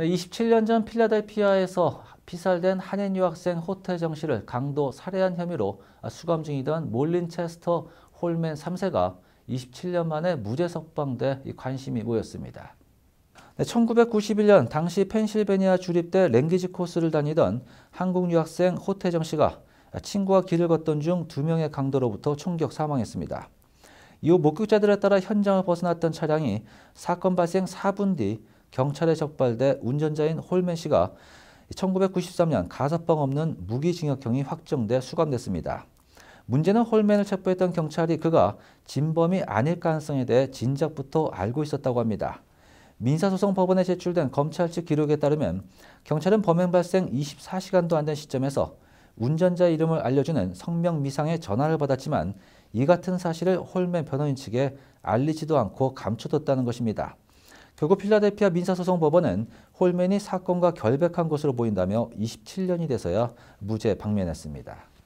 네, 27년 전 필라델피아에서 피살된 한인 유학생 호텔 정 씨를 강도 살해한 혐의로 수감 중이던 몰린체스터 홀맨 3세가 27년 만에 무죄 석방돼 관심이 모였습니다. 1991년 당시 펜실베니아 주립대 랭귀지 코스를 다니던 한국 유학생 호태정 씨가 친구와 길을 걷던 중 두 명의 강도로부터 총격 사망했습니다. 이후 목격자들에 따라 현장을 벗어났던 차량이 사건 발생 4분 뒤 경찰에 적발돼 운전자인 홀맨 씨가 1993년 가사방 없는 무기징역형이 확정돼 수감됐습니다. 문제는 홀맨을 체포했던 경찰이 그가 진범이 아닐 가능성에 대해 진작부터 알고 있었다고 합니다. 민사소송법원에 제출된 검찰 측 기록에 따르면 경찰은 범행 발생 24시간도 안 된 시점에서 운전자 이름을 알려주는 성명 미상의 전화를 받았지만 이 같은 사실을 홀맨 변호인 측에 알리지도 않고 감춰뒀다는 것입니다. 결국 필라델피아 민사소송법원은 홀맨이 사건과 결백한 것으로 보인다며 27년이 돼서야 무죄 방면했습니다.